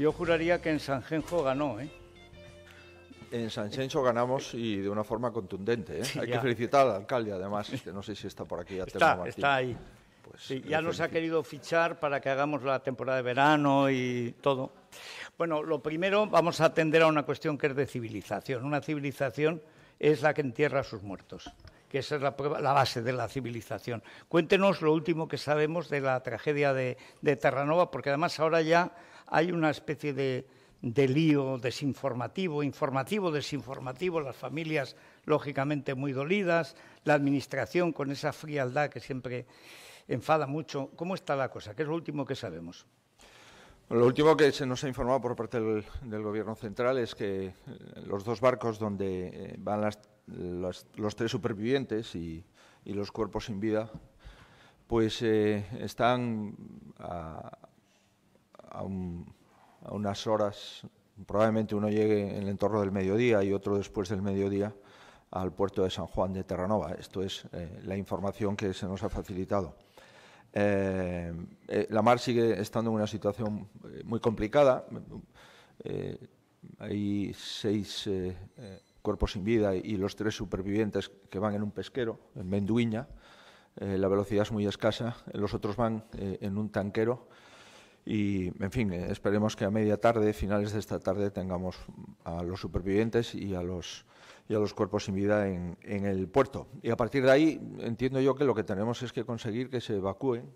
Yo juraría que en Genjo ganó, ¿eh? En Sanjenjo ganamos y de una forma contundente. ¿eh? Hay que felicitar al alcalde, además, este, no sé si está por aquí. Ya está, está ahí. Pues ya nos ha querido fichar para que hagamos la temporada de verano y todo. Bueno, lo primero vamos a atender a una cuestión que es de civilización. Una civilización es la que entierra a sus muertos, que esa es la, base de la civilización. Cuéntenos lo último que sabemos de la tragedia de Terranova, porque además ahora ya hay una especie de, lío desinformativo, informativo, desinformativo, las familias lógicamente muy dolidas, la administración con esa frialdad que siempre enfada mucho. ¿Cómo está la cosa? ¿Qué es lo último que sabemos? Lo último que se nos ha informado por parte del, Gobierno central es que eh, los dos barcos donde eh, van los tres supervivientes y, los cuerpos sin vida, pues eh, están a, a, unas horas, probablemente uno llegue en el entorno del mediodía y otro después del mediodía al puerto de San Juan de Terranova. Esto es eh, la información que se nos ha facilitado. Eh, eh, la mar sigue estando en una situación muy complicada. hay seis cuerpos sin vida y los tres supervivientes que van en un pesquero, en Menduiña. la velocidad es muy escasa. Los otros van en un tanquero y, en fin, eh, esperemos que a media tarde, finales de esta tarde, tengamos a los supervivientes y a los, a los cuerpos sin vida en, el puerto. Y a partir de ahí, entiendo yo que lo que tenemos es que conseguir que se evacúen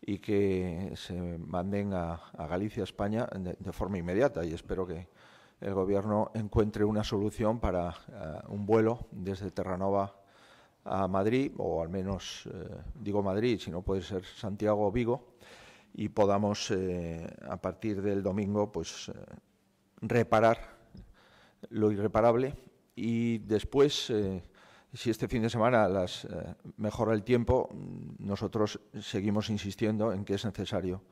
y que se manden a, a Galicia, España, de, forma inmediata. Y espero que el Gobierno encuentre una solución para eh, un vuelo desde Terranova a Madrid, o al menos eh, digo Madrid, si no puede ser Santiago o Vigo, y podamos eh, a partir del domingo pues eh, reparar lo irreparable y después eh, si este fin de semana las mejora el tiempo nosotros seguimos insistiendo en que es necesario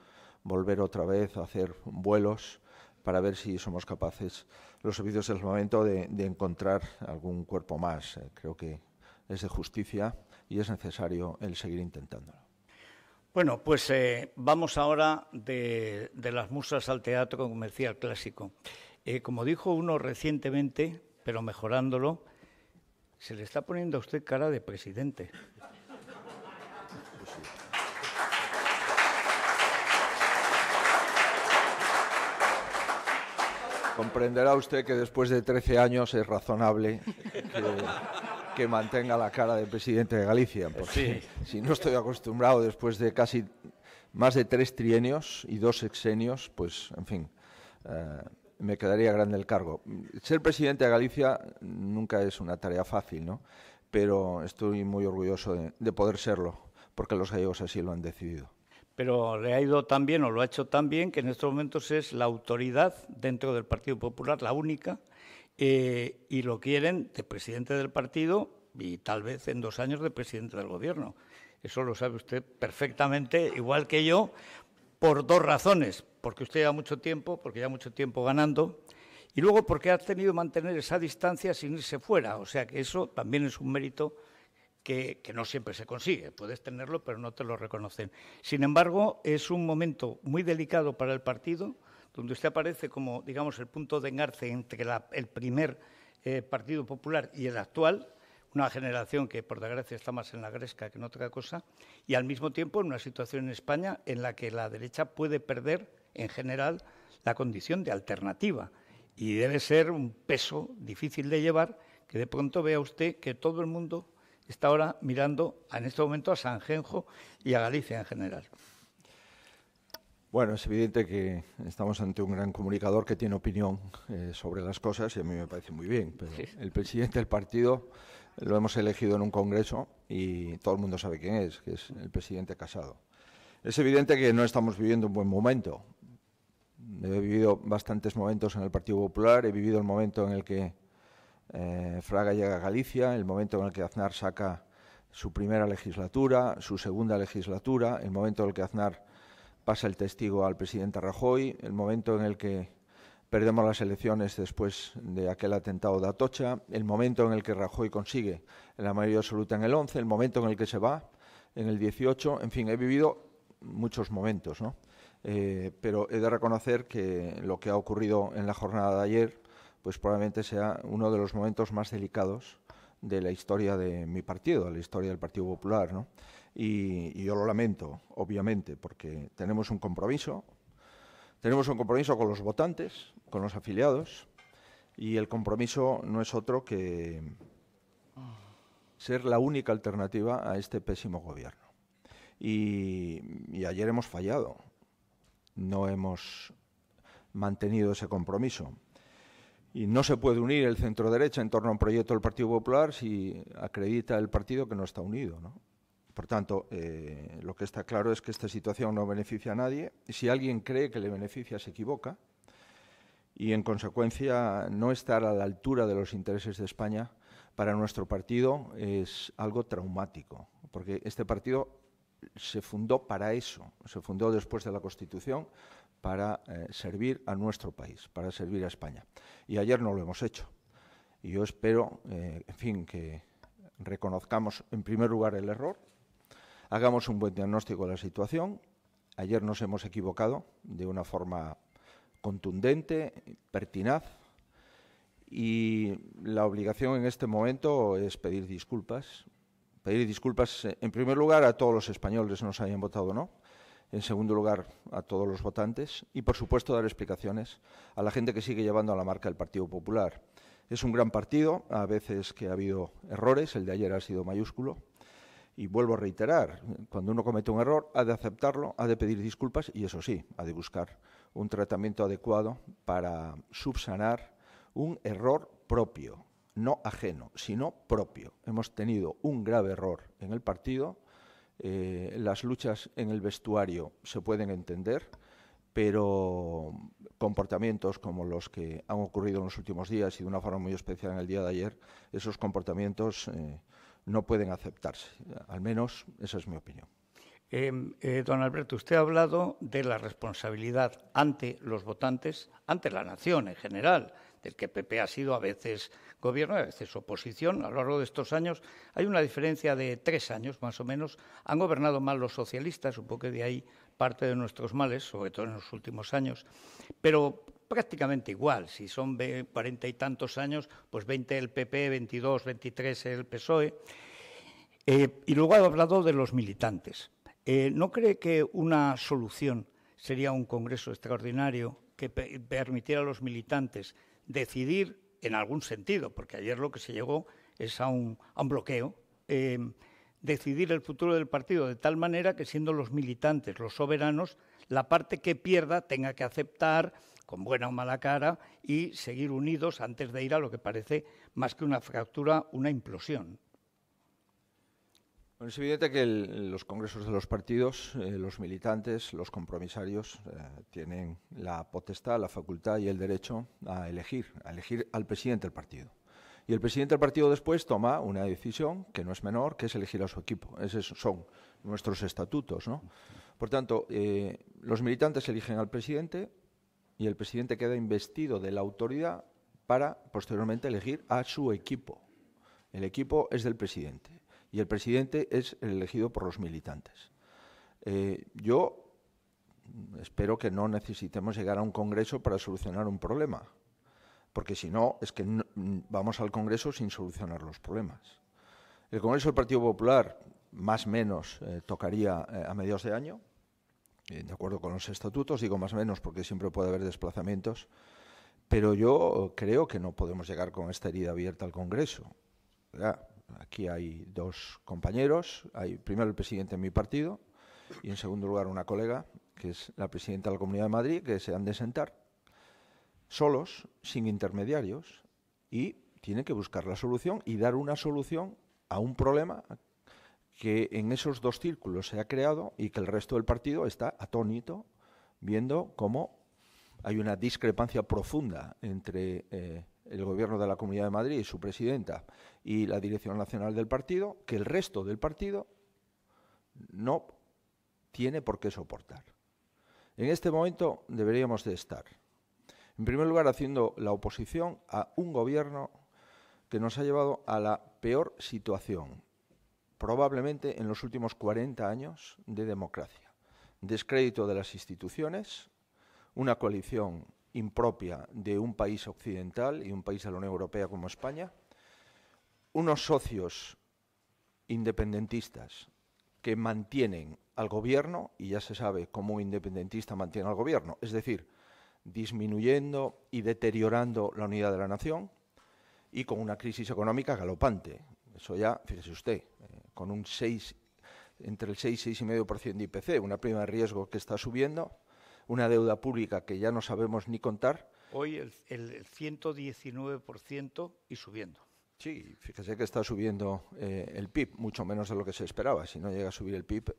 volver otra vez a hacer vuelos para ver si somos capaces los servicios del momento de, de encontrar algún cuerpo más creo que es de justicia y es necesario el seguir intentándolo bueno, pues eh, vamos ahora de, las musas al teatro comercial clásico. Eh, como dijo uno recientemente, pero mejorándolo, se le está poniendo a usted cara de presidente. Comprenderá usted que después de 13 años es razonable que que mantenga la cara de presidente de Galicia, porque si no estoy acostumbrado después de casi más de tres trienios y dos sexenios, pues, en fin, eh, me quedaría grande el cargo. Ser presidente de Galicia nunca es una tarea fácil, ¿no? Pero estoy muy orgulloso de, de poder serlo, porque los gallegos así lo han decidido pero le ha ido tan bien o lo ha hecho tan bien que en estos momentos es la autoridad dentro del Partido Popular, la única eh, y lo quieren de presidente del partido y tal vez en dos años de presidente del gobierno. Eso lo sabe usted perfectamente, igual que yo, por dos razones. Porque usted lleva mucho tiempo, porque lleva mucho tiempo ganando, y luego porque ha tenido que mantener esa distancia sin irse fuera. O sea que eso también es un mérito que, no siempre se consigue. Puedes tenerlo, pero no te lo reconocen. Sin embargo, es un momento muy delicado para el partido donde usted aparece como, digamos, el punto de engarce entre el primer eh, Partido Popular y el actual, una generación que, por desgracia, está más en la gresca que en otra cosa, y al mismo tiempo en una situación en España en la que la derecha puede perder, en general, la condición de alternativa. Y debe ser un peso difícil de llevar que de pronto vea usted que todo el mundo está ahora mirando en este momento a Sanjenjo y a Galicia en general. Bueno, es evidente que estamos ante un gran comunicador que tiene opinión eh, sobre las cosas y a mí me parece muy bien. Pero el presidente del partido lo hemos elegido en un congreso y todo el mundo sabe quién es, que es el presidente Casado. Es evidente que no estamos viviendo un buen momento. He vivido bastantes momentos en el Partido Popular, he vivido el momento en el que eh, Fraga llega a Galicia, el momento en el que Aznar saca su primera legislatura, su segunda legislatura, el momento en el que Aznar pasa el testigo al presidente Rajoy, el momento en el que perdemos las elecciones después de aquel atentado de Atocha, el momento en el que Rajoy consigue la mayoría absoluta en el 11, el momento en el que se va en el 18, en fin, he vivido muchos momentos, ¿no? Eh, pero he de reconocer que lo que ha ocurrido en la jornada de ayer, pues probablemente sea uno de los momentos más delicados de la historia de mi partido, de la historia del Partido Popular, ¿no? y, yo lo lamento, obviamente, porque tenemos un compromiso, tenemos un compromiso con los votantes, con los afiliados, y el compromiso no es otro que ser la única alternativa a este pésimo gobierno. Y, y, ayer hemos fallado, no hemos mantenido ese compromiso. Y no se puede unir el centro derecha en torno a un proyecto del Partido Popular si acredita el partido que no está unido, ¿no? Por tanto, eh, lo que está claro es que esta situación no beneficia a nadie. Si alguien cree que le beneficia, se equivoca. Y, en consecuencia, no estar a la altura de los intereses de España para nuestro partido es algo traumático, porque este partido se fundó para eso, se fundó después de la Constitución para eh, servir a nuestro país, para servir a España. Y ayer no lo hemos hecho. Y yo espero, eh, en fin, que reconozcamos en primer lugar el error hagamos un buen diagnóstico de la situación. Ayer nos hemos equivocado de una forma contundente, pertinaz, y la obligación en este momento es pedir disculpas. Pedir disculpas, eh, en primer lugar, a todos los españoles, que nos hayan votado o no. En segundo lugar, a todos los votantes. Y, por supuesto, dar explicaciones a la gente que sigue llevando a la marca el Partido Popular. Es un gran partido, a veces que ha habido errores, el de ayer ha sido mayúsculo, y vuelvo a reiterar, cuando uno comete un error, ha de aceptarlo, ha de pedir disculpas y eso sí, ha de buscar un tratamiento adecuado para subsanar un error propio, no ajeno, sino propio. Hemos tenido un grave error en el partido, eh, las luchas en el vestuario se pueden entender, pero comportamientos como los que han ocurrido en los últimos días y de una forma muy especial en el día de ayer, esos comportamientos eh, no pueden aceptarse. Al menos esa es mi opinión. Em, eh, don Alberto, usted ha hablado de la responsabilidad ante los votantes, ante la nación en general, del que PP ha sido a veces gobierno y a veces oposición. A lo largo de estos años hay una diferencia de tres años, más o menos. Han gobernado mal los socialistas, supongo que de ahí parte de nuestros males, sobre todo en los últimos años. Pero prácticamente igual. Si son cuarenta y tantos años, pues 20 el PP, 22, 23 el PSOE. Eh, y luego ha hablado de los militantes. Eh, ¿No cree que una solución sería un Congreso extraordinario que permitiera a los militantes decidir en algún sentido? Porque ayer lo que se llegó es a un, bloqueo. Eh, decidir el futuro del partido de tal manera que siendo los militantes, los soberanos, la parte que pierda tenga que aceptar con buena o mala cara, y seguir unidos antes de ir a lo que parece más que una fractura, una implosión. es evidente que los congresos de los partidos, eh, los militantes, los compromisarios eh, tienen la potestad, la facultad y el derecho a elegir, a elegir al presidente del partido. Y el presidente del partido después toma una decisión que no es menor, que es elegir a su equipo. Esos son nuestros estatutos, ¿no? Por tanto, eh, los militantes eligen al presidente, y el presidente queda investido de la autoridad para posteriormente elegir a su equipo. El equipo es del presidente y el presidente es elegido por los militantes. Eh, yo espero que no necesitemos llegar a un Congreso para solucionar un problema, porque si no, es que mm, vamos al Congreso sin solucionar los problemas. El Congreso del Partido Popular, más o menos, eh, tocaría eh, a mediados de año, eh, de acuerdo con los estatutos, digo más o menos porque siempre puede haber desplazamientos, pero yo creo que no podemos llegar con esta herida abierta al Congreso. Aquí hay dos compañeros, hay primero el presidente de mi partido y en segundo lugar una colega, que es la presidenta de la Comunidad de Madrid, que se han de sentar solos, sin intermediarios, y tienen que buscar la solución y dar una solución a un problema que en esos dos círculos se ha creado y que el resto del partido está atónito viendo cómo hay una discrepancia profunda entre eh, el gobierno de la Comunidad de Madrid, y su presidenta y la dirección nacional del partido, que el resto del partido no tiene por qué soportar. En este momento deberíamos de estar, en primer lugar, haciendo la oposición a un gobierno que nos ha llevado a la peor situación probablemente en los últimos 40 años de democracia. Descrédito de las instituciones, una coalición impropia de un país occidental y un país de la Unión Europea como España, unos socios independentistas que mantienen al gobierno, y ya se sabe cómo un independentista mantiene al gobierno, es decir, disminuyendo y deteriorando la unidad de la nación, y con una crisis económica galopante, eso ya, fíjese usted, eh, con un 6, entre el 6 y 6,5% de IPC, una prima de riesgo que está subiendo, una deuda pública que ya no sabemos ni contar. Hoy el, el 119% y subiendo. Sí, fíjese que está subiendo eh, el PIB, mucho menos de lo que se esperaba. Si no llega a subir el PIB,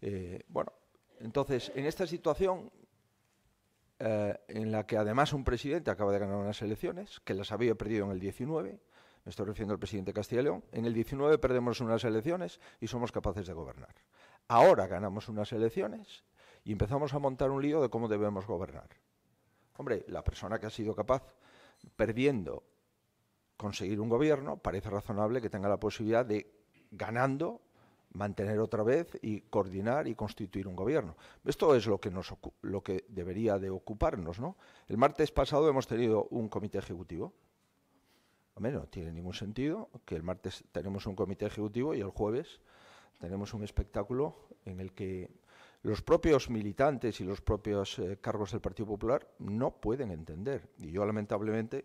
eh, bueno, entonces en esta situación en la que además un presidente acaba de ganar unas elecciones, que las había perdido en el 19, me estoy refiriendo al presidente Castilla y León, en el 19 perdemos unas elecciones y somos capaces de gobernar. Ahora ganamos unas elecciones y empezamos a montar un lío de cómo debemos gobernar. Hombre, la persona que ha sido capaz, perdiendo, conseguir un gobierno, parece razonable que tenga la posibilidad de, ganando, mantener otra vez y coordinar y constituir un gobierno. Esto es lo que, nos, lo que debería de ocuparnos. ¿no? El martes pasado hemos tenido un comité ejecutivo mí no tiene ningún sentido que el martes tenemos un comité ejecutivo y el jueves tenemos un espectáculo en el que los propios militantes y los propios eh, cargos del Partido Popular no pueden entender. Y yo, lamentablemente,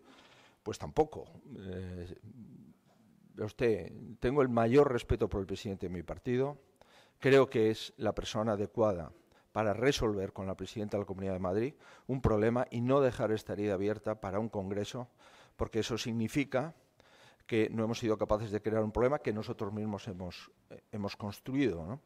pues tampoco. Eh, usted, tengo el mayor respeto por el presidente de mi partido. Creo que es la persona adecuada para resolver con la presidenta de la Comunidad de Madrid un problema y no dejar esta herida abierta para un Congreso porque eso significa que no hemos sido capaces de crear un problema que nosotros mismos hemos, eh, construido.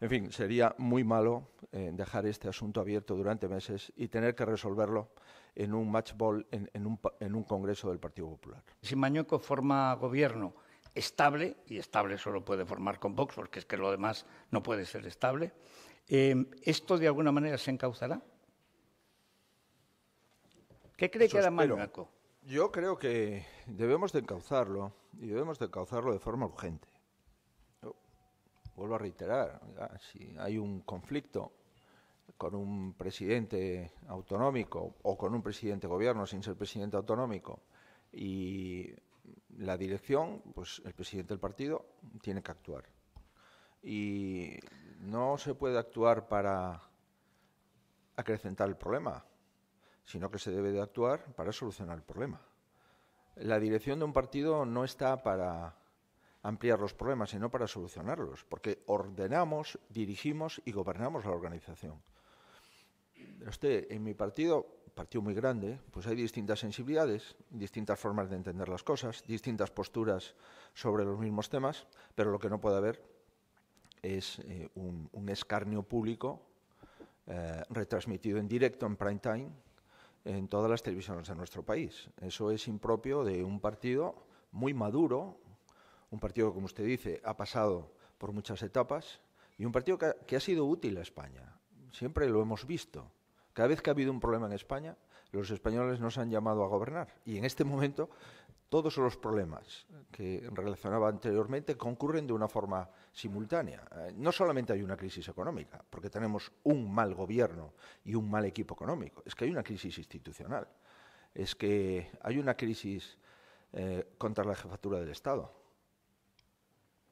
En fin, sería muy malo eh, dejar este asunto abierto durante meses y tener que resolverlo en un matchball en, un, congreso del Partido Popular. Si Mañueco forma gobierno estable, y estable solo puede formar con Vox, porque es que lo demás no puede ser estable, em, ¿esto de alguna manera se encauzará? ¿Qué cree que hará Mañueco? Yo creo que debemos de encauzarlo y debemos de encauzarlo de forma urgente. vuelvo a reiterar, si hay un conflicto con un presidente autonómico o con un presidente de gobierno sin ser presidente autonómico y la dirección, pues el presidente del partido tiene que actuar. Y no se puede actuar para acrecentar el problema sino que se debe de actuar para solucionar el problema. La dirección de un partido no está para ampliar los problemas, sino para solucionarlos, porque ordenamos, dirigimos y gobernamos la organización. Usted, en mi partido, partido muy grande, pues hay distintas sensibilidades, distintas formas de entender las cosas, distintas posturas sobre los mismos temas, pero lo que no puede haber es eh, un, escarnio público eh, retransmitido en directo, en prime time, en todas las televisiones de nuestro país. Eso es impropio de un partido muy maduro, un partido, como usted dice, ha pasado por muchas etapas y un partido que ha, sido útil a España. Siempre lo hemos visto. Cada vez que ha habido un problema en España, los españoles nos han llamado a gobernar. Y en este momento todos los problemas que relacionaba anteriormente concurren de una forma simultánea. Eh, no solamente hay una crisis económica, porque tenemos un mal gobierno y un mal equipo económico, es que hay una crisis institucional, es que hay una crisis eh, contra la jefatura del Estado,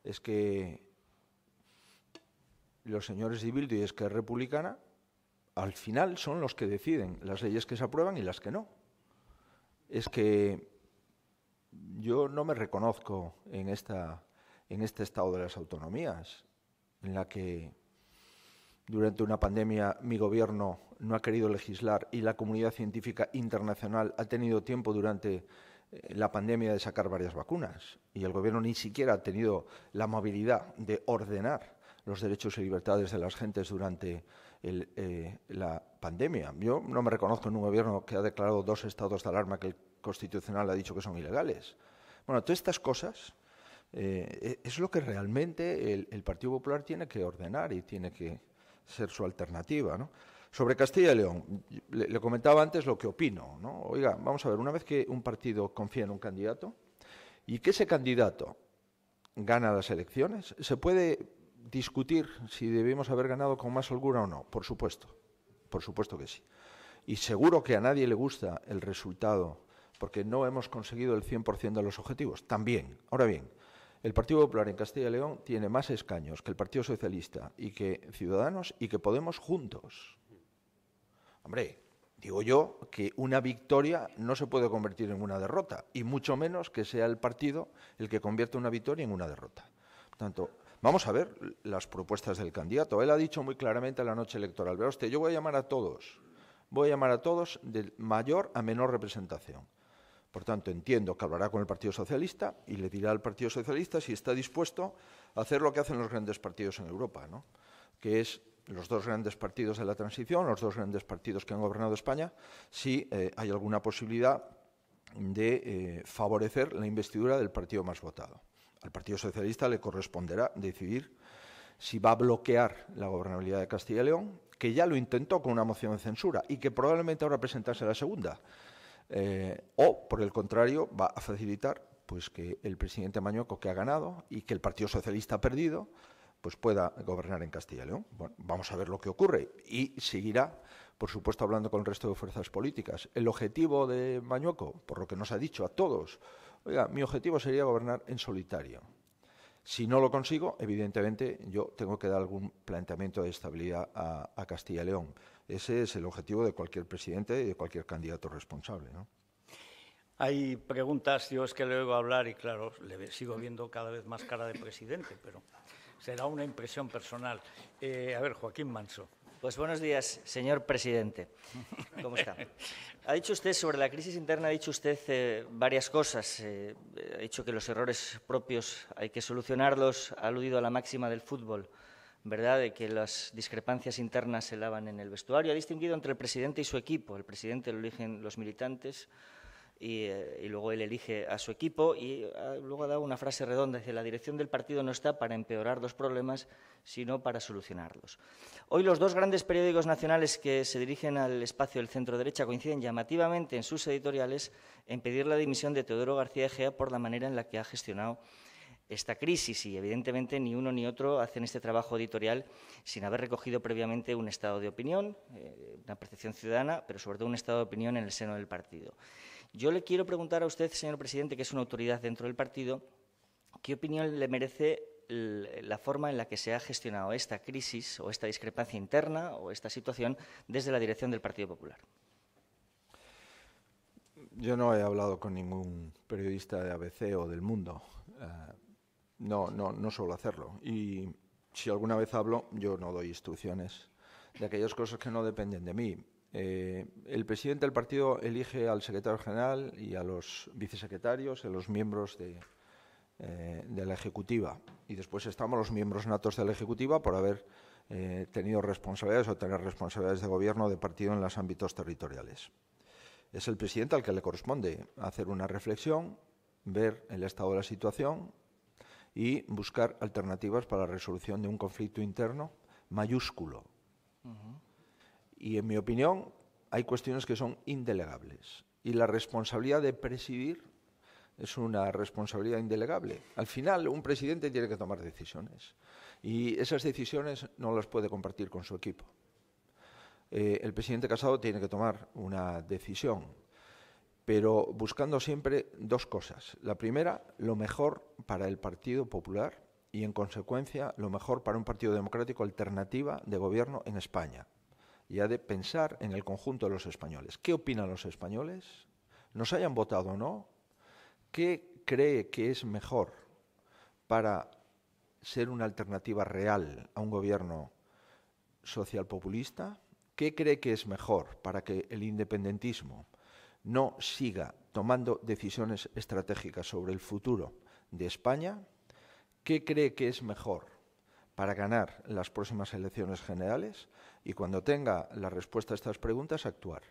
es que los señores de Bildu y es Republicana al final son los que deciden las leyes que se aprueban y las que no. Es que yo no me reconozco en, este estado de las autonomías, en la que durante una pandemia mi gobierno no ha querido legislar y la comunidad científica internacional ha tenido tiempo durante eh, la pandemia de sacar varias vacunas y el gobierno ni siquiera ha tenido la movilidad de ordenar los derechos y libertades de las gentes durante eh, la pandemia. Yo no me reconozco en un gobierno que ha declarado dos estados de alarma que el constitucional ha dicho que son ilegales. Bueno, todas estas cosas eh, e-, es lo que realmente el, Partido Popular tiene que ordenar y tiene que ser su alternativa. ¿no? Sobre Castilla y León, le, comentaba antes lo que opino. ¿no? Oiga, vamos a ver, una vez que un partido confía en un candidato y que ese candidato gana las elecciones, se puede discutir si debemos haber ganado con más holgura o no, por supuesto, por supuesto que sí. Y seguro que a nadie le gusta el resultado porque no hemos conseguido el 100% de los objetivos. También, ahora bien, el Partido Popular en Castilla y León tiene más escaños que el Partido Socialista y que Ciudadanos y que Podemos juntos. Hombre, digo yo que una victoria no se puede convertir en una derrota, y mucho menos que sea el partido el que convierta una victoria en una derrota. Por tanto, vamos a ver las propuestas del candidato. Él ha dicho muy claramente en la noche electoral, verá usted, yo voy a llamar a todos, voy a llamar a todos de mayor a menor representación. Por tanto, entiendo que hablará con el Partido Socialista y le dirá al Partido Socialista si está dispuesto a hacer lo que hacen los grandes partidos en Europa, ¿no? que es los dos grandes partidos de la transición, los dos grandes partidos que han gobernado España, si eh, hay alguna posibilidad de eh, favorecer la investidura del partido más votado. Al Partido Socialista le corresponderá decidir si va a bloquear la gobernabilidad de Castilla y León, que ya lo intentó con una moción de censura y que probablemente ahora presentase la segunda. Eh, o por el contrario va a facilitar pues que el presidente Mañoco que ha ganado y que el Partido Socialista ha perdido pues pueda gobernar en Castilla y León. vamos a ver lo que ocurre y seguirá, por supuesto, hablando con el resto de fuerzas políticas. El objetivo de Mañueco, por lo que nos ha dicho a todos, oiga, mi objetivo sería gobernar en solitario. Si no lo consigo, evidentemente yo tengo que dar algún planteamiento de estabilidad a, Castilla y León. Ese es el objetivo de cualquier presidente y de cualquier candidato responsable. Hay preguntas, yo es que le oigo hablar y claro, le sigo viendo cada vez más cara de presidente, pero será una impresión personal. Eh, a ver, Joaquín Manso, pues buenos días, señor presidente. ¿Cómo está? Ha dicho usted sobre la crisis interna, ha dicho usted eh, varias cosas. Eh, ha dicho que los errores propios hay que solucionarlos. Ha aludido a la máxima del fútbol, ¿verdad? De que las discrepancias internas se lavan en el vestuario. Ha distinguido entre el presidente y su equipo. El presidente lo eligen los militantes, eh, y, luego él elige a su equipo y ah, luego ha dado una frase redonda, ...que la dirección del partido no está para empeorar los problemas, sino para solucionarlos. Hoy los dos grandes periódicos nacionales que se dirigen al espacio del centro derecha coinciden llamativamente en sus editoriales en pedir la dimisión de Teodoro García Egea por la manera en la que ha gestionado esta crisis y evidentemente ni uno ni otro hacen este trabajo editorial sin haber recogido previamente un estado de opinión, eh, una percepción ciudadana, pero sobre todo un estado de opinión en el seno del partido. Yo le quiero preguntar a usted, señor presidente, que es una autoridad dentro del partido, ¿qué opinión le merece la forma en la que se ha gestionado esta crisis o esta discrepancia interna o esta situación desde la dirección del Partido Popular? Yo no he hablado con ningún periodista de ABC o del mundo. Eh, no, no, no suelo hacerlo. Y si alguna vez hablo, yo no doy instrucciones de aquellas cosas que no dependen de mí. Eh, el presidente del partido elige al secretario general y a los vicesecretarios, a los miembros eh, de, la Ejecutiva. Y después estamos los miembros natos de la Ejecutiva por haber eh, tenido responsabilidades o tener responsabilidades de gobierno de partido en los ámbitos territoriales. Es el presidente al que le corresponde hacer una reflexión, ver el estado de la situación y buscar alternativas para la resolución de un conflicto interno mayúsculo, y en mi opinión, hay cuestiones que son indelegables. Y la responsabilidad de presidir es una responsabilidad indelegable. Al final, un presidente tiene que tomar decisiones. Y esas decisiones no las puede compartir con su equipo. Eh, el presidente Casado tiene que tomar una decisión, pero buscando siempre dos cosas. La primera, lo mejor para el Partido Popular y, en consecuencia, lo mejor para un partido democrático alternativa de gobierno en España y ha de pensar en el conjunto de los españoles. ¿Qué opinan los españoles? ¿Nos hayan votado o no? ¿Qué cree que es mejor para ser una alternativa real a un gobierno socialpopulista? ¿Qué cree que es mejor para que el independentismo no siga tomando decisiones estratégicas sobre el futuro de España? ¿Qué cree que es mejor para ganar las próximas elecciones generales? y cuando tenga la respuesta a estas preguntas, actuar.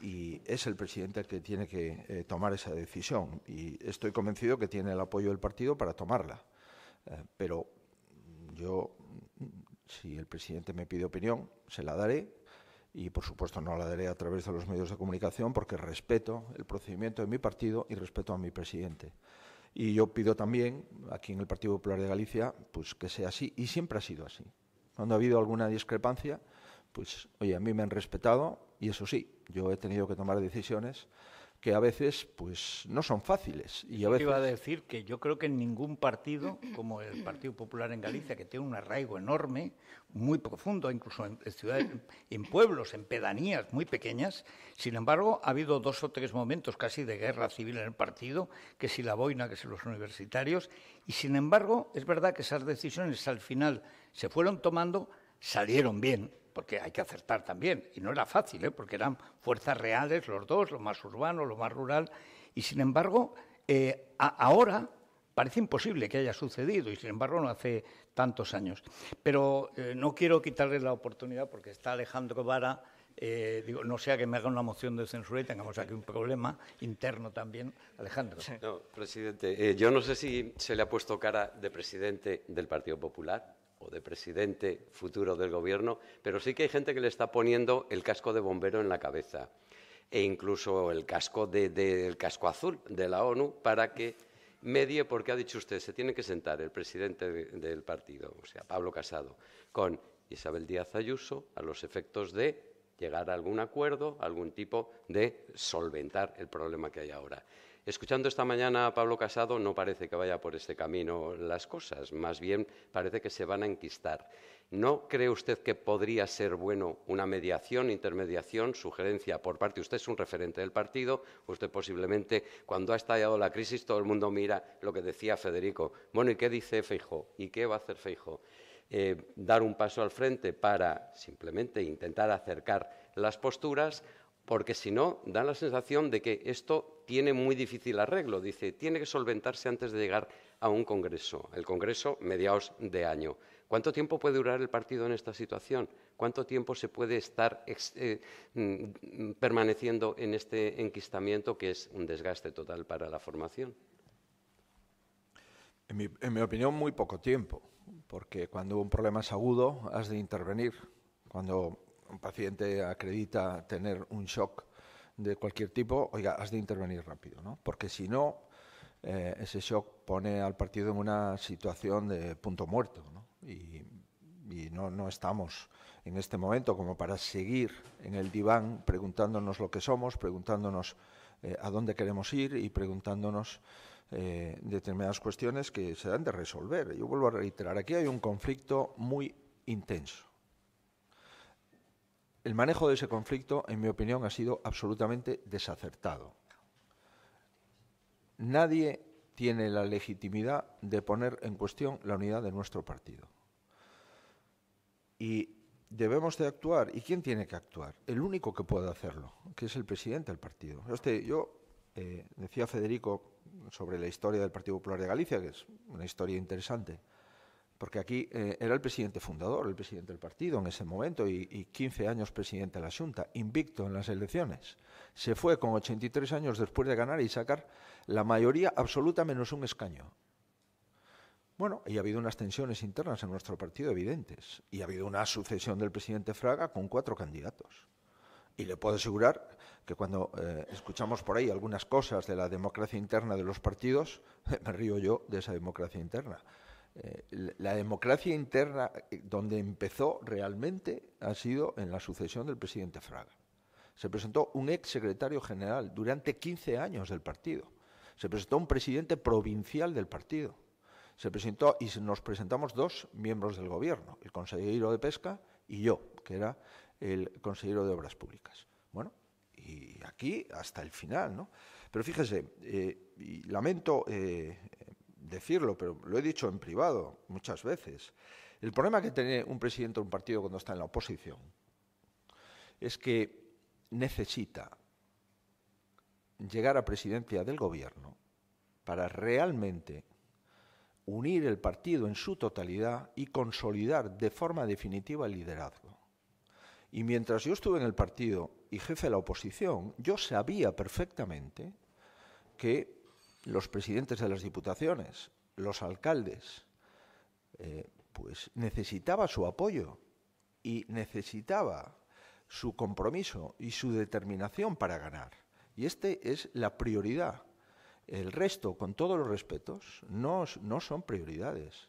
Y es el presidente el que tiene que eh, tomar esa decisión y estoy convencido que tiene el apoyo del partido para tomarla. Eh, pero yo, si el presidente me pide opinión, se la daré y, por supuesto, no la daré a través de los medios de comunicación porque respeto el procedimiento de mi partido y respeto a mi presidente. Y yo pido también, aquí en el Partido Popular de Galicia, pues que sea así y siempre ha sido así. Cuando ha habido alguna discrepancia, pues oye, a mí me han respetado y eso sí, yo he tenido que tomar decisiones que a veces pues no son fáciles y iba a decir que yo creo que en ningún partido como el Partido Popular en Galicia que tiene un arraigo enorme muy profundo incluso en ciudades en pueblos en pedanías muy pequeñas sin embargo ha habido dos o tres momentos casi de guerra civil en el partido que si la boina que si los universitarios y sin embargo es verdad que esas decisiones al final se fueron tomando, salieron bien, porque hay que acertar también, y no era fácil, ¿eh? porque eran fuerzas reales los dos, lo más urbano, lo más rural, y sin embargo, eh, ahora parece imposible que haya sucedido, y sin embargo no hace tantos años. Pero eh, no quiero quitarle la oportunidad porque está Alejandro Vara. digo, no sea que me haga una moción de censura y tengamos aquí un problema interno también, Alejandro. presidente, yo no sé si se le ha puesto cara de presidente del Partido Popular de presidente futuro del gobierno, pero sí que hay gente que le está poniendo el casco de bombero en la cabeza e incluso el casco casco azul de la ONU para que medie porque ha dicho usted se tiene que sentar el presidente del partido, o sea, Pablo Casado, con Isabel Díaz Ayuso a los efectos de llegar a algún acuerdo, algún tipo de solventar el problema que hay ahora. Escuchando esta mañana a Pablo Casado, no parece que vaya por este camino las cosas, más bien parece que se van a enquistar. ¿No cree usted que podría ser bueno una mediación, intermediación, sugerencia por parte? Usted es un referente del partido, usted posiblemente cuando ha estallado la crisis todo el mundo mira lo que decía Federico. Bueno, ¿y qué dice Feijo? ¿Y qué va a hacer Feijo? Eh, dar un paso al frente para simplemente intentar acercar las posturas porque si no, da la sensación de que esto tiene muy difícil arreglo. Dice, tiene que solventarse antes de llegar a un Congreso, el Congreso mediados de año. ¿Cuánto tiempo puede durar el partido en esta situación? ¿Cuánto tiempo se puede estar eh, mm, permaneciendo en este enquistamiento que es un desgaste total para la formación? En mi, en mi opinión, muy poco tiempo, porque cuando un problema es agudo has de intervenir. Cuando un paciente acredita tener un shock de cualquier tipo, oiga, has de intervenir rápido, ¿no? Porque si no, eh, ese shock pone al partido en una situación de punto muerto, ¿no? Y, no, estamos en este momento como para seguir en el diván preguntándonos lo que somos, preguntándonos eh, a dónde queremos ir y preguntándonos eh, determinadas cuestiones que se dan de resolver. Yo vuelvo a reiterar, aquí hay un conflicto muy intenso el manejo de ese conflicto, en mi opinión, ha sido absolutamente desacertado. Nadie tiene la legitimidad de poner en cuestión la unidad de nuestro partido. Y debemos de actuar. ¿Y quién tiene que actuar? El único que puede hacerlo, que es el presidente del partido. Este, yo decía eh, decía Federico sobre la historia del Partido Popular de Galicia, que es una historia interesante porque aquí eh, era el presidente fundador, el presidente del partido en ese momento y, 15 años presidente de la Junta, invicto en las elecciones. Se fue con 83 años después de ganar y sacar la mayoría absoluta menos un escaño. Bueno, y ha habido unas tensiones internas en nuestro partido evidentes y ha habido una sucesión del presidente Fraga con cuatro candidatos. Y le puedo asegurar que cuando eh, escuchamos por ahí algunas cosas de la democracia interna de los partidos, me río yo de esa democracia interna. Eh, la democracia interna, eh, donde empezó realmente, ha sido en la sucesión del presidente Fraga. Se presentó un ex secretario general durante 15 años del partido. Se presentó un presidente provincial del partido. Se presentó y nos presentamos dos miembros del gobierno, el consejero de pesca y yo, que era el consejero de obras públicas. Bueno, y aquí hasta el final, ¿no? Pero fíjese, eh, lamento decirlo, pero lo he dicho en privado muchas veces. El problema que tiene un presidente de un partido cuando está en la oposición es que necesita llegar a presidencia del gobierno para realmente unir el partido en su totalidad y consolidar de forma definitiva el liderazgo. Y mientras yo estuve en el partido y jefe de la oposición, yo sabía perfectamente que los presidentes de las diputaciones, los alcaldes, eh, pues necesitaba su apoyo y necesitaba su compromiso y su determinación para ganar. Y esta es la prioridad. El resto, con todos los respetos, no son prioridades.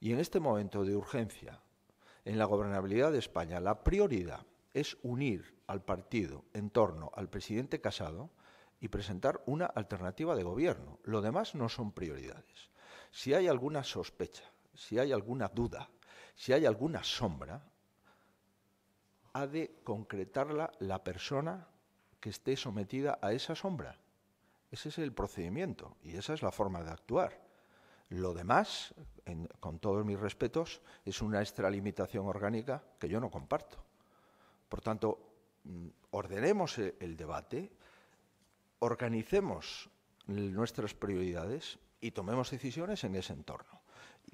Y en este momento de urgencia, en la gobernabilidad de España, la prioridad es unir al partido en torno al presidente Casado y presentar una alternativa de gobierno. Lo demás no son prioridades. Si hay alguna sospecha, si hay alguna duda, si hay alguna sombra, ha de concretarla la persona que esté sometida a esa sombra. Ese es el procedimiento y esa es la forma de actuar. Lo demás, con todos mis respetos, es una extralimitación orgánica que yo no comparto. Por tanto, mm, ordenemos e, el debate, organicemos nuestras prioridades y tomemos decisiones en ese entorno.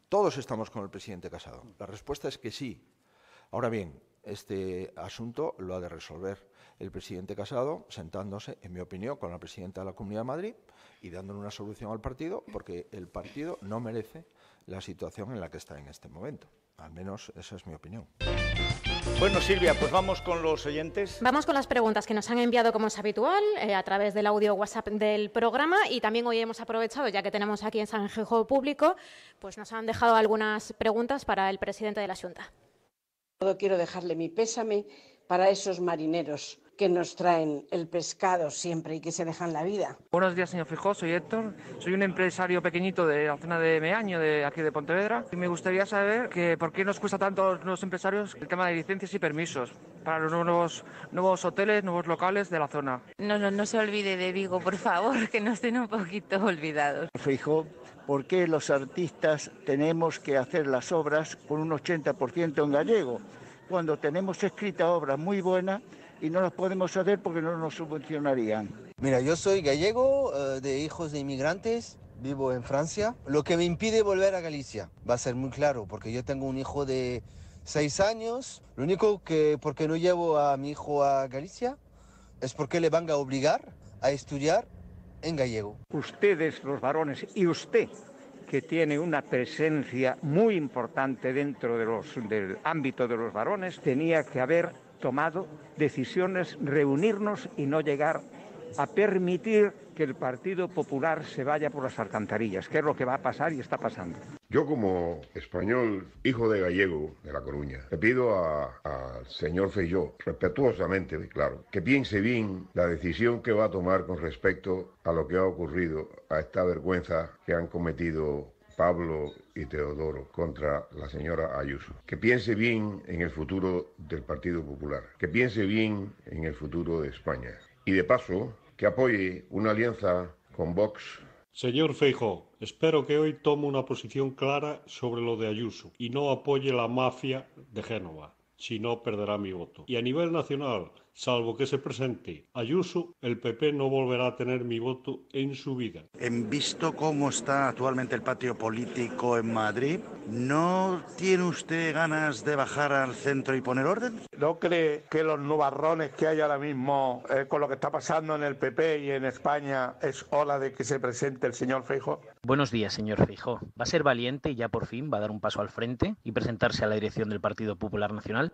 Todos estamos con el presidente Casado. La respuesta es que sí. Ahora bien, este asunto lo ha de resolver el presidente Casado sentándose, en mi opinión, con la presidenta de la Comunidad de Madrid y dándole una solución al partido, porque el partido no merece la situación en la que está en este momento. Al menos esa es mi opinión. Bueno, Silvia, pues vamos con los oyentes. Vamos con las preguntas que nos han enviado, como es habitual, eh, a través del audio WhatsApp del programa. Y también hoy hemos aprovechado, ya que tenemos aquí en San Público, pues nos han dejado algunas preguntas para el presidente de la Junta. Quiero dejarle mi pésame para esos marineros que nos traen el pescado siempre y que se dejan la vida. Buenos días, señor Fijó. Soy Héctor. Soy un empresario pequeñito de la zona de Meaño, de aquí de Pontevedra. Y me gustaría saber que por qué nos cuesta tanto a los empresarios el tema de licencias y permisos para los nuevos, nuevos hoteles, nuevos locales de la zona. No, no, no se olvide de Vigo, por favor, que nos den un poquito olvidados. Fijó, ¿por qué los artistas tenemos que hacer las obras con un 80% en gallego? Cuando tenemos escrita obras muy buenas, y no nos podemos hacer porque no nos subvencionarían. Mira, yo soy gallego eh, de hijos de inmigrantes. Vivo en Francia. Lo que me impide volver a Galicia va a ser muy claro, porque yo tengo un hijo de seis años. Lo único que, porque no llevo a mi hijo a Galicia, es porque le van a obligar a estudiar en gallego. Ustedes, los varones, y usted, que tiene una presencia muy importante dentro de los, del ámbito de los varones, tenía que haber tomado decisiones, reunirnos y no llegar a permitir que el Partido Popular se vaya por las alcantarillas, que es lo que va a pasar y está pasando. Yo como español, hijo de gallego de La Coruña, le pido al señor Feijó, respetuosamente, claro, que piense bien la decisión que va a tomar con respecto a lo que ha ocurrido, a esta vergüenza que han cometido Pablo y Teodoro contra la señora Ayuso. Que piense bien en el futuro del Partido Popular, que piense bien en el futuro de España. Y de paso, que apoye una alianza con Vox. Señor Feijo, espero que hoy tome una posición clara sobre lo de Ayuso y no apoye la mafia de Génova, si no perderá mi voto. Y a nivel nacional, Salvo que se presente Ayuso, el PP no volverá a tener mi voto en su vida. En visto cómo está actualmente el patio político en Madrid, ¿no tiene usted ganas de bajar al centro y poner orden? ¿No cree que los nubarrones que hay ahora mismo eh, con lo que está pasando en el PP y en España es hora de que se presente el señor Feijóo? Buenos días, señor Feijóo. ¿Va a ser valiente y ya por fin va a dar un paso al frente y presentarse a la dirección del Partido Popular Nacional?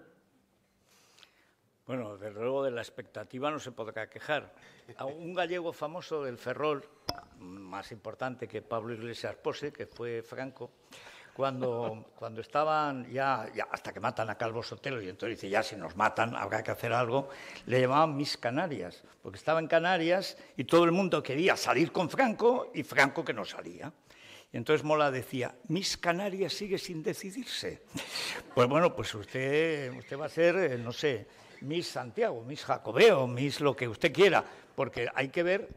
Bueno, desde luego de la expectativa no se podrá quejar. un gallego famoso del Ferrol, más importante que Pablo Iglesias Pose, que fue Franco, cuando, estaban ya, hasta que matan a Calvo Sotelo y entonces dice, ya si nos matan habrá que hacer algo, le llamaban Mis Canarias, porque estaba en Canarias y todo el mundo quería salir con Franco y Franco que no salía. Y entonces Mola decía, Mis Canarias sigue sin decidirse. Pues bueno, pues usted, usted va a ser, eh, no sé, Miss Santiago, Miss Jacobeo, Miss lo que usted quiera, porque hay que ver,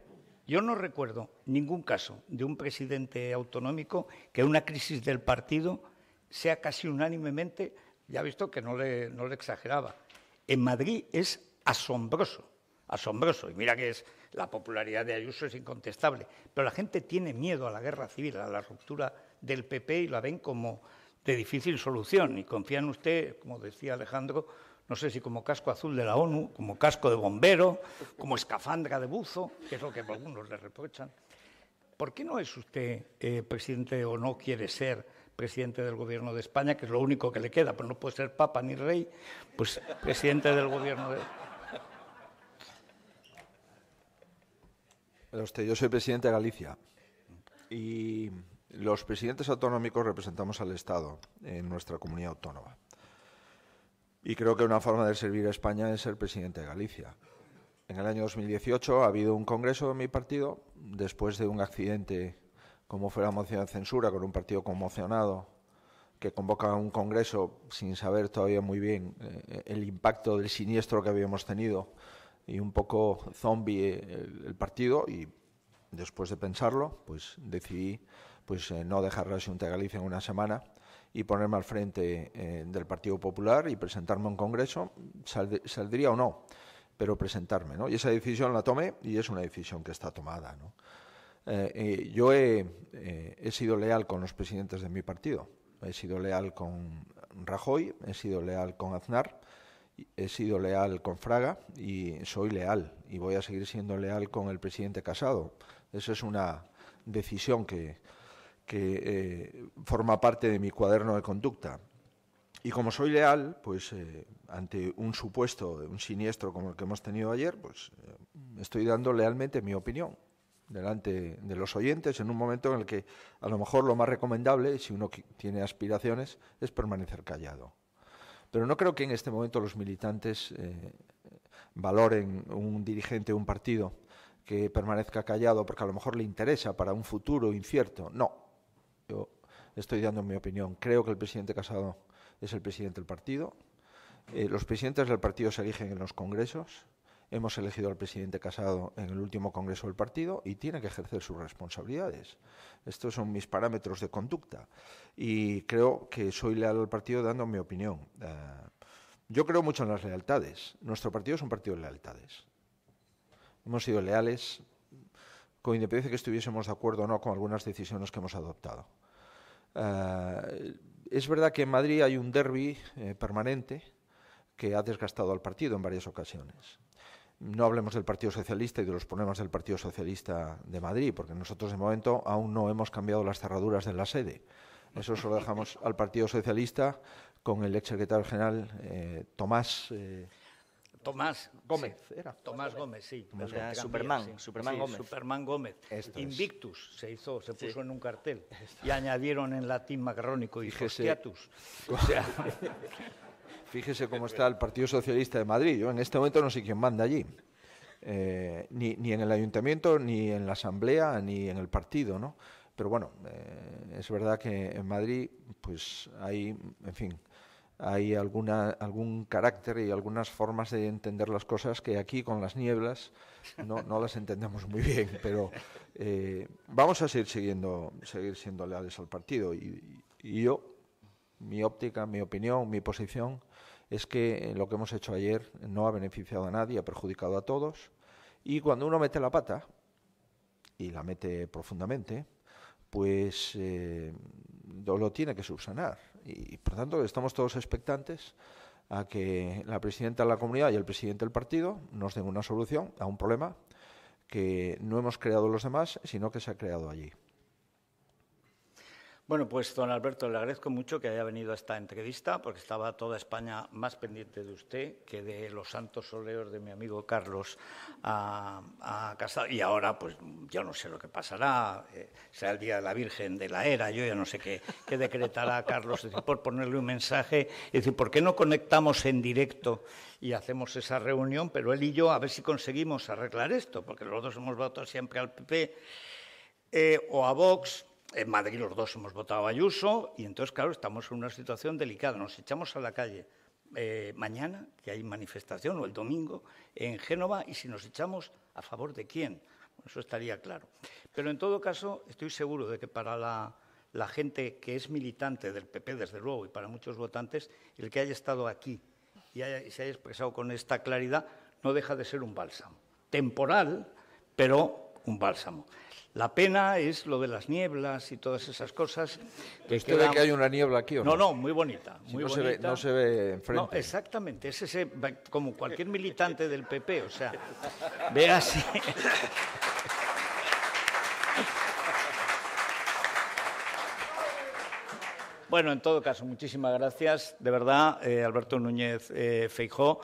yo no recuerdo ningún caso de un presidente autonómico que una crisis del partido sea casi unánimemente, ya ha visto que no le, exageraba, en Madrid es asombroso, asombroso, y mira que es la popularidad de Ayuso es incontestable, pero la gente tiene miedo a la guerra civil, a la ruptura del PP y la ven como de difícil solución y confía en usted, como decía Alejandro, no sé si como casco azul de la ONU, como casco de bombero, como escafandra de buzo, que es lo que algunos le reprochan. ¿Por qué no es usted eh, presidente o no quiere ser presidente del gobierno de España, que es lo único que le queda, pero pues no puede ser papa ni rey, pues presidente del gobierno de... usted, yo soy presidente de Galicia y los presidentes autonómicos representamos al Estado en nuestra comunidad autónoma. Y creo que una forma de servir a España es ser presidente de Galicia. En el año 2018 ha habido un congreso de mi partido, después de un accidente como fue la moción de censura, con un partido conmocionado que convoca un congreso sin saber todavía muy bien eh, el impacto del siniestro que habíamos tenido y un poco zombie eh, el, partido y después de pensarlo, pues decidí pues eh, no dejar la Junta de Galicia en una semana y ponerme al frente eh, del Partido Popular y presentarme a un Congreso, saldría o no, pero presentarme. ¿no? Y esa decisión la tomé y es una decisión que está tomada. Eh, eh, yo he, he, sido leal con los presidentes de mi partido, he sido leal con Rajoy, he sido leal con Aznar, he sido leal con Fraga y soy leal y voy a seguir siendo leal con el presidente Casado. Esa es una decisión que, que eh, forma parte de mi cuaderno de conducta. Y como soy leal, pues eh, ante un supuesto, un siniestro como el que hemos tenido ayer, pues eh, estoy dando lealmente mi opinión delante de los oyentes en un momento en el que a lo mejor lo más recomendable, si uno tiene aspiraciones, es permanecer callado. Pero no creo que en este momento los militantes valoren un dirigente de un partido que permanezca callado porque a lo mejor le interesa para un futuro incierto. No, yo estoy dando mi opinión. Creo que el presidente Casado es el presidente del partido. Eh, los presidentes del partido se eligen en los congresos. Hemos elegido al presidente Casado en el último congreso del partido y tiene que ejercer sus responsabilidades. Estos son mis parámetros de conducta y creo que soy leal al partido dando mi opinión. Eh, yo creo mucho en las lealtades. Nuestro partido es un partido de lealtades. Hemos sido leales con de que estuviésemos de acuerdo o no con algunas decisiones que hemos adoptado. Eh, es verdad que en Madrid hay un derby eh, permanente que ha desgastado al partido en varias ocasiones. No hablemos del Partido Socialista y de los problemas del Partido Socialista de Madrid, porque nosotros de momento aún no hemos cambiado las cerraduras de la sede. Eso solo lo dejamos al Partido Socialista con el exsecretario general eh, Tomás. Tomás Gómez. Tomás Gómez, sí. Superman, Superman Gómez. Superman Gómez. Invictus se hizo, se puso en un cartel. Y añadieron en latín macarrónico y O sea, fíjese cómo está el Partido Socialista de Madrid. Yo en este momento no sé quién manda allí. Eh, ni, en el ayuntamiento, ni en la asamblea, ni en el partido, ¿no? Pero bueno, eh, es verdad que en Madrid, pues hay, en fin, hay alguna, algún carácter y algunas formas de entender las cosas que aquí con las nieblas no, no las entendemos muy bien, pero eh, vamos a seguir, seguir siendo leales al partido. Y, yo, mi óptica, mi opinión, mi posición es que lo que hemos hecho ayer no ha beneficiado a nadie, ha perjudicado a todos. Y cuando uno mete la pata, y la mete profundamente, pues eh, lo tiene que subsanar y por tanto, estamos todos expectantes a que la presidenta de la comunidad y el presidente del partido nos den una solución a un problema que no hemos creado los demás, sino que se ha creado allí. Bueno, pues don Alberto, le agradezco mucho que haya venido a esta entrevista, porque estaba toda España más pendiente de usted que de los santos soleos de mi amigo Carlos a, Y ahora, pues yo no sé lo que pasará, sea eh, será el Día de la Virgen de la Era, yo ya no sé qué, decretará Carlos, por ponerle un mensaje, es decir, ¿por qué no conectamos en directo y hacemos esa reunión? Pero él y yo, a ver si conseguimos arreglar esto, porque los dos hemos votado siempre al PP eh, o a Vox en Madrid los dos hemos votado Ayuso y entonces, claro, estamos en una situación delicada. Nos echamos a la calle eh, mañana, que hay manifestación, o el domingo, en Génova, y si nos echamos, ¿a favor de quién? Eso estaría claro. Pero en todo caso, estoy seguro de que para la, gente que es militante del PP, desde luego, y para muchos votantes, el que haya estado aquí y se haya expresado con esta claridad, no deja de ser un bálsamo. Temporal, pero un bálsamo. La pena es lo de las nieblas y todas esas cosas. Que ¿Usted ve que hay una niebla aquí o no? No, no, muy bonita. no, Se ve, enfrente. No, exactamente. Es ese, como cualquier militante del PP, o sea, ve así. Bueno, en todo caso, muchísimas gracias, de verdad, eh, Alberto Núñez eh, Feijó.